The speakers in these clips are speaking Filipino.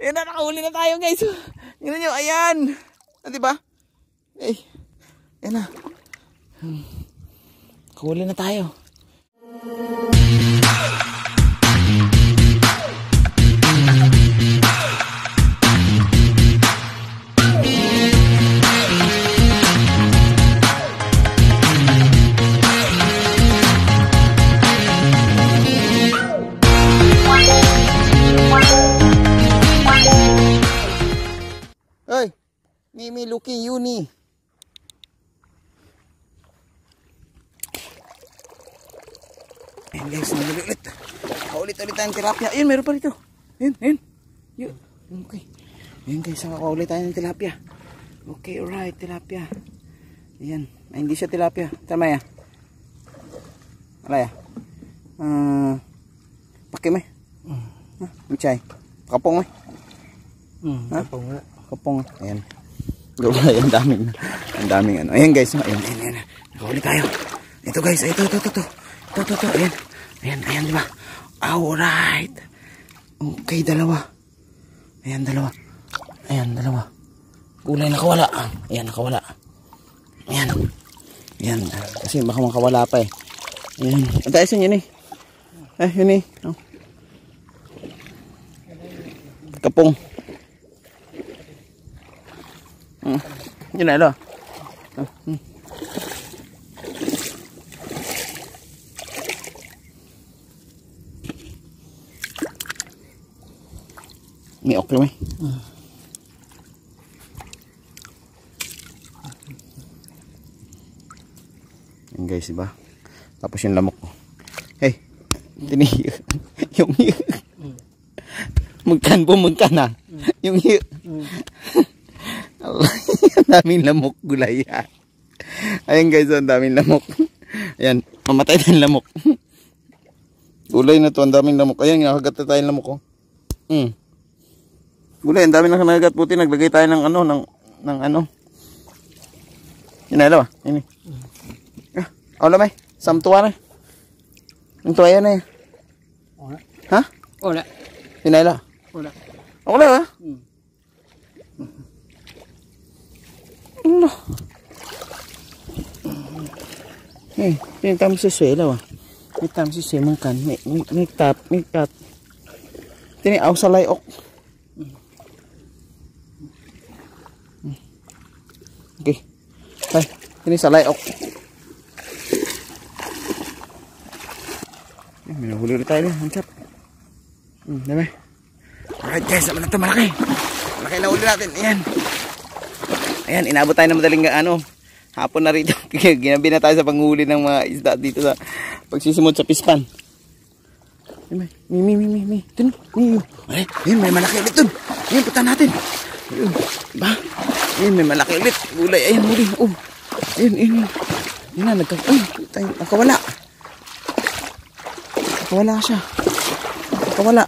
Ayan na, nakahuli na tayo guys. Ganun nyo, ayan. Ah, diba? Ay, ayan na. Hmm. Kuhuli na tayo. Thank you. me look you ni. Ini sambil lihat. Kau lihat lihat yang terapi. Ini meru perit tu. In in. Yuk. Okay. Yan guys, kau ko ulit tayo tilapia. Ah. Okay, alright, tilapia. Ah. Yan, ay hindi siya tilapia. Tama ya. Wala ya. Pakim eh. Ang chay. Kapong eh. Kapong eh. Kapong eh. Ayan. Wala, ang daming, ang daming ano. Ayan guys, ayan, ayan, ayan. Nakahuli tayo. Ito guys, ito, ito, ito, ito. Ito, ito, ito, ayan. Ayan, ayan, diba? Alright. Okay, dalawa. Ayan, dalawa. Ayan, dalawa. Kulay nakawala. Ayan, nakawala. Ayan. Ayan. Kasi baka makawala pa eh. Ayan. Ang taas yun eh. Eh, yun eh. Kapong. Kapong. như ừ. này rồi ừ. mẹo cái mấy ừ. Yan guys, diba? Tapos yung lamok ko. Hey, tinihiyok. yung hiyok. Magkan po, magkan ha. Yung hiyok. daming lamok gulay. Ayan guys, ang daming lamok. Ayan, mamatay tayong lamok. Gulay na to, ang daming lamok. Ayan, nakagat na tayong lamok. Oh. Mm. Gulay, ang dami na nakagat. puti naglagay tayo ng ano, ng, ng ano. Yun na, alawa. Yun eh. Ah, alam oh, eh. Samtuwa na. Ang tuwa yan eh. Wala. Ha? Wala. Yun na, alawa. Wala. Wala ha? Hmm. Ano? Eh, pinagtama sa suelo ah. Pinagtama sa suelo kan. May, may, may tap, may tap. Tiniaw sa layok. Okay. Ay, tini sa layok. Eh, may nahuli ulit tayo. Eh. Ang tap. Hmm, dami. Alright guys, naman ito malaki. Malaki na uli natin. Ayan. Ayan, inabot tayo ng madaling ano, hapon na rito. Ginabi na tayo sa panghuli ng mga isda dito sa pagsisimot sa pispan. May, may, may, may, may. Dun, may, may. Ayun, may malaki ulit dun. Ayun, putan natin. Ayun, diba? Ayun, may malaki ulit. Gulay, ayun, huli. Oh. Ayun, ayun, ayun. Ayun na, nagka... Ay, tayo, nakawala. Nakawala siya. Nakawala.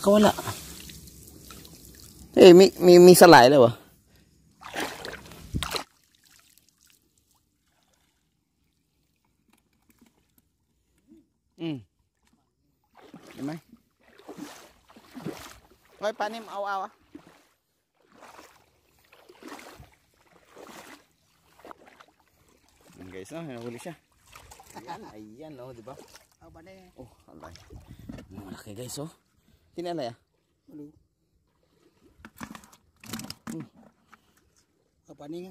Nakawala. Eh, may, may, may salaila ba? Ah. Ngoy panim aw aw. Yan ah. guys, no, nahuli siya. Ayan, ayan oh, di ba? Aw bale. Oh, alay. Malaki guys oh. Tinalay ya. Ah? Hello. Hmm. Oh, paning.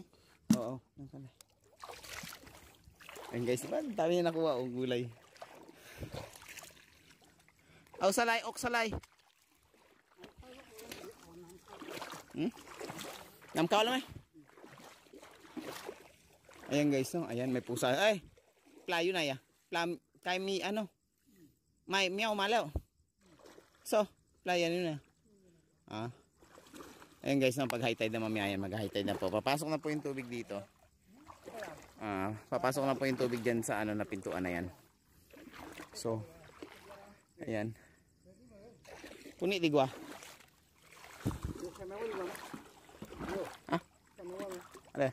Oo, oh, nang kalay. Ayan guys, diba? Dami na nakuha o oh, gulay. Aw, salay, ok salay. Hmm? Namkaw lang eh. Ayan guys, no? Ayan, may pusa. Ay! Playo na ya. Plam, kay mi, ano? May, miyaw malaw. So, playo na. Ah. ah. Ayan guys, no? Pag high tide na mamaya yan, mag high tide na po. Papasok na po yung tubig dito. Ah, papasok na po yung tubig dyan sa ano na pintuan na yan. So, ayan. Punit digwa. อะไร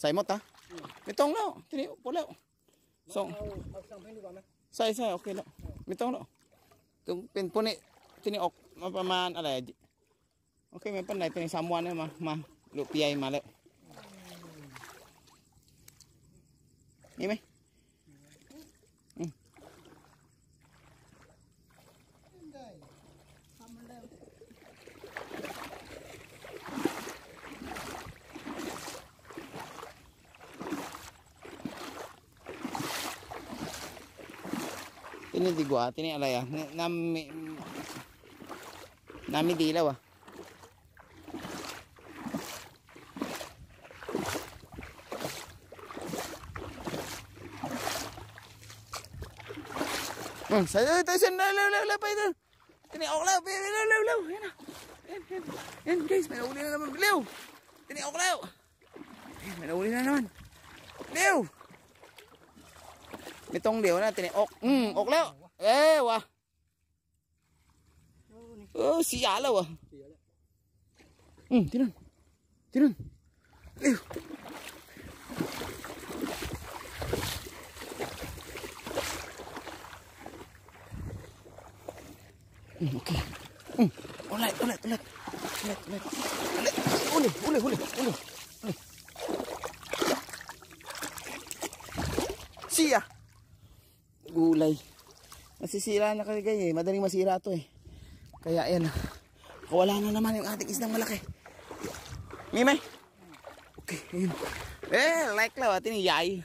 ใส่หมดตาไม่ต้องแล้วทีนี้พแล้ว ส่งใส่ใส่โอเคแล้วไม่ต้องแล้วตรงเป็นพวกนี้ ทีนี้ออกมาประมาณอะไรโอเคไม่เป็นไรเป็นสามวันเลยมามาลูกเปียมาแล้วนี่ไหมที่นี่ดีกว่าที่นี่อะไรอ่ะน้ำน้ำไม่ดีแล้ววะใส่เตยเส้นเร็วเร็วเร็วไปเถอะที่นี่ออกแล้วไปเร็วเร็วเร็วเห็นนะเห็นเห็นเห็นเกสไมเรู้เรื่องมันเร็วที่นี่ออกแล้วไมเรู้เรื่องมันเร็วไม่ต้องเดี๋ยวนะแต่เนี่ยออกอืมออกแล้วเอ้วะเออเสียแล้ววะอืมที่นั่นที่นั่นเร็วอืมโอเคอืมโอ้เล็ดโอ้เล็ดโอ้เล็ดโอ้เล็ดโอ้เล็ดโอ้เล็ดโอ้เล็ดโอ้เล็ดโอ้เล็ดโอ้เล็ดเสีย gulay. Masisira na kasi guys eh. Madaling masira to eh. Kaya ayan. Kawala na naman yung ating isdang malaki. Mimay. Okay. Ayun. Eh, like lang. Atin yay.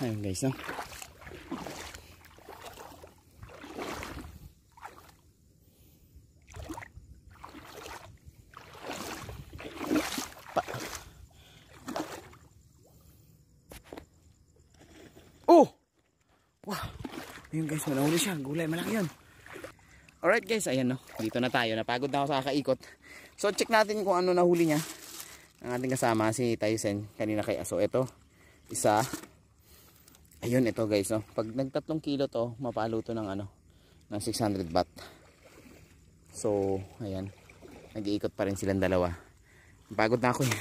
Ayun guys no. Ayun guys, malahuli siya. Gulay, malaki yan. Alright guys, ayan no. Dito na tayo. Napagod na ako sa kakaikot. So check natin kung ano nahuli niya. Ang ating kasama, si Tyson. Kanina kay Aso. Ito, isa. Ayun, ito guys. No. Pag nagtatlong kilo to, mapaluto ng ano, ng 600 baht. So, ayan. Nag-iikot pa rin silang dalawa. Napagod na ako. Eh.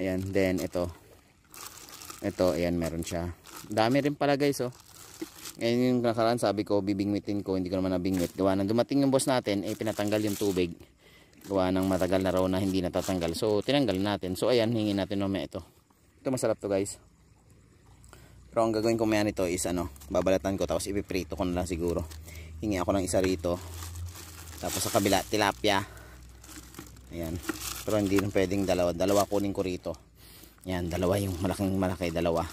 ayan, then ito. Ito, ayan, meron siya. Dami rin pala guys, oh. Ngayon yung nakaraan sabi ko bibingwitin ko hindi ko naman nabingwit. Gawa nang dumating yung boss natin eh pinatanggal yung tubig. Gawa nang matagal na raw na hindi natatanggal. So tinanggal natin. So ayan hingin natin mamaya ito. Ito masarap to guys. Pero ang gagawin ko maya nito is ano babalatan ko tapos ipiprito ko na lang siguro. Hingi ako ng isa rito. Tapos sa kabila tilapia. Ayan. Pero hindi rin pwedeng dalawa. Dalawa kunin ko rito. Ayan dalawa yung malaking malaki dalawa.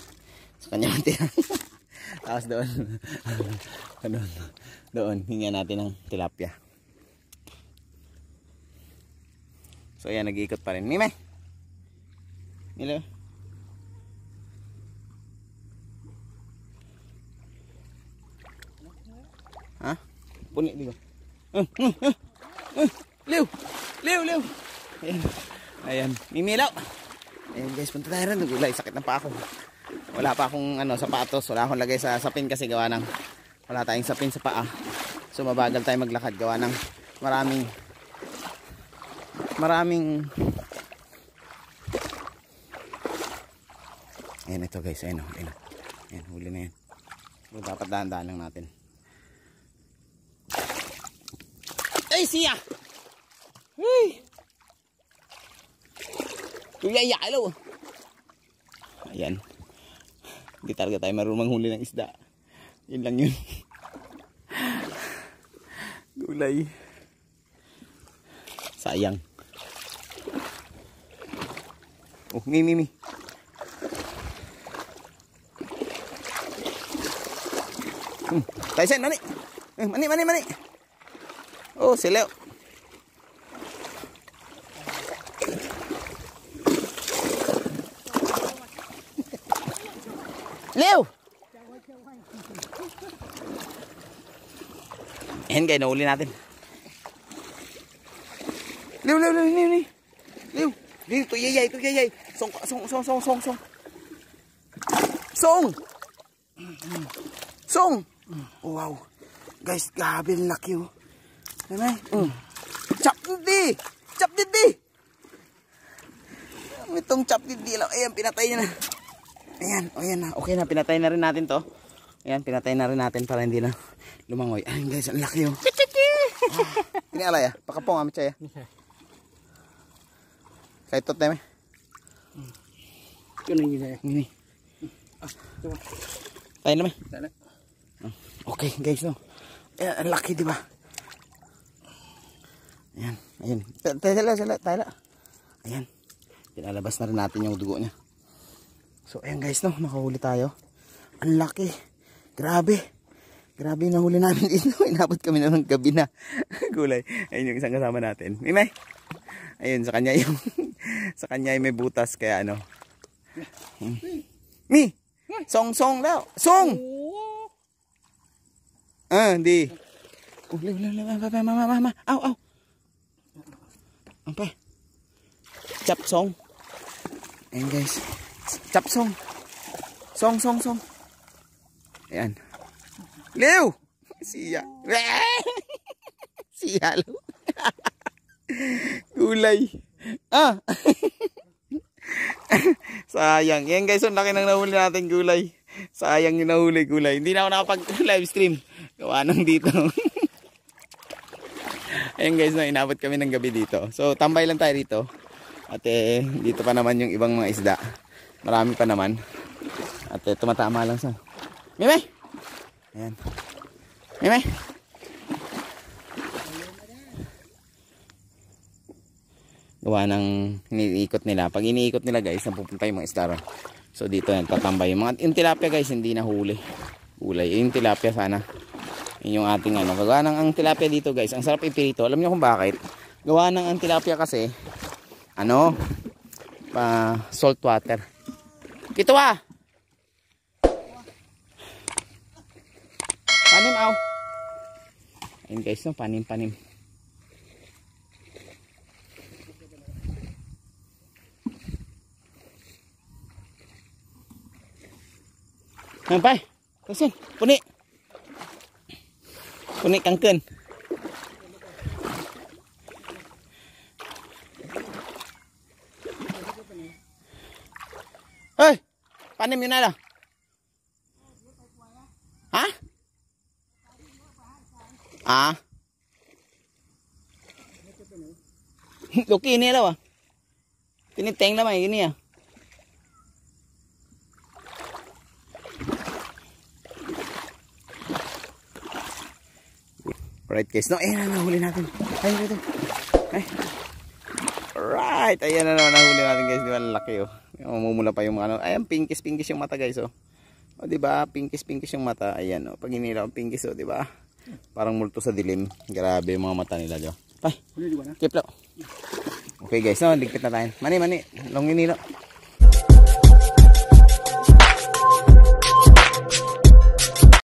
Sa kanya tinanggal. Tapos doon, doon, doon, hinga natin ng tilapia. So ayan, nag-iikot pa rin. Mime! Milo! Ha? Puni, di ko. Uh, uh, uh, uh. Liw! Liw, liw! Ayan. Ayan. Mimilaw! Ayan guys, punta tayo rin. Nagulay, sakit na pa ako wala pa akong ano sapatos wala akong lagay sa sapin kasi gawa ng wala tayong sapin sa paa so mabagal tayo maglakad gawa ng maraming maraming ayan ito guys ayan oh. ayan, oh. ayan huli na yan so, dapat dahan-dahan lang natin ay siya ay kuya yakalaw oh. ayan ayan Hindi talaga tayo marunong huli ng isda. Yun lang yun. Gulay. Sayang. Oh, ni, ni, ni. Hmm, tayo eh, mani. Mani, mani, mani. Oh, si Leo. Oh. Ayan guys, nahuli natin. Liw, liw, liw, liw, liw. Liw, liw, ito yayay, ito yayay. Song, song, song, song, song, song. Song! Song! Oh, wow. Guys, grabe ang laki oh. Diba? Mm. Chap didi! Chap didi! Itong chap lang. Ayan, pinatay niya na. Ayan, o oh, ayan na. Okay na, pinatay na rin natin to. Ayan, pinatay na rin natin para hindi na lumangoy. Ayun guys, ang laki oh. Chichiki! Ah, Kinialay ah. Pakapong amit siya ah. Kahit Ito na may. Yun ang ginaya. Gini. Eh. Ah, tayo na ah, Okay guys no. Oh. Ayan, eh, ang laki diba? Ayan, ayan. Tayo sila, sila, tayo na. Ayan. Pinalabas na rin natin yung dugo niya. So ayan guys no, Makahuli tayo. Ang laki. Grabe. Grabe na huli namin dito. Inabot kami na ng gabi na gulay. Ayun yung isang kasama natin. Mimay. Ayun, sa kanya yung sa kanya yung may butas kaya ano. Mi. Song song daw. Song. Ah, di. Oh, lew, lew, lew, mama, mama, mama. Aw, aw. Ang pa. Chap song. Ayan guys. Chap song. Song, song, song. Ayan. Leo! Siya. Siya. Gulay. Ah! Sayang. Yan guys, ang laki ng nahuli natin gulay. Sayang yung nahuli gulay. Hindi na ako nakapag-live stream. Gawa nang dito. Ayan guys, no, inabot kami ng gabi dito. So, tambay lang tayo dito. At eh, dito pa naman yung ibang mga isda. Marami pa naman. At eh, tumatama lang sa Mimi! Ayan. Mimi! Gawa ng iniikot nila. Pag iniikot nila guys, napupunta yung mga isda ron. So dito yan, tatambay. Yung, mga, yung tilapia guys, hindi nahuli. Gulay. Yung tilapia sana. Yun yung ating ano. Gawa ng ang tilapia dito guys. Ang sarap ipirito. Alam niyo kung bakit? Gawa ng ang tilapia kasi, ano, pa salt water. Kito ah! tumaw. Ayun guys, no, panim-panim. Ayun pa, kasi, puni. Puni kangkun. Hey, panim yun na lang. Ah? Loki ini lah wah. Ini tank lah main ini ya. Alright guys, no, ayan eh, na huli natin. Ayan ito. Ay. Alright, ayan na naman huli natin guys. Di ba, laki oh. Mamumula pa yung mga ano. Ayan, pinkish-pinkish yung mata guys oh. O, oh, di ba? Pinkish-pinkish yung mata. Ayan oh. Pag hinila ko pinkish oh, di ba? Parang multo sa dilim. Grabe yung mga mata nila, Joe. Ay, ano, kiplo. Okay guys, so, ligpit na tayo. Mani, mani. Longin nilo.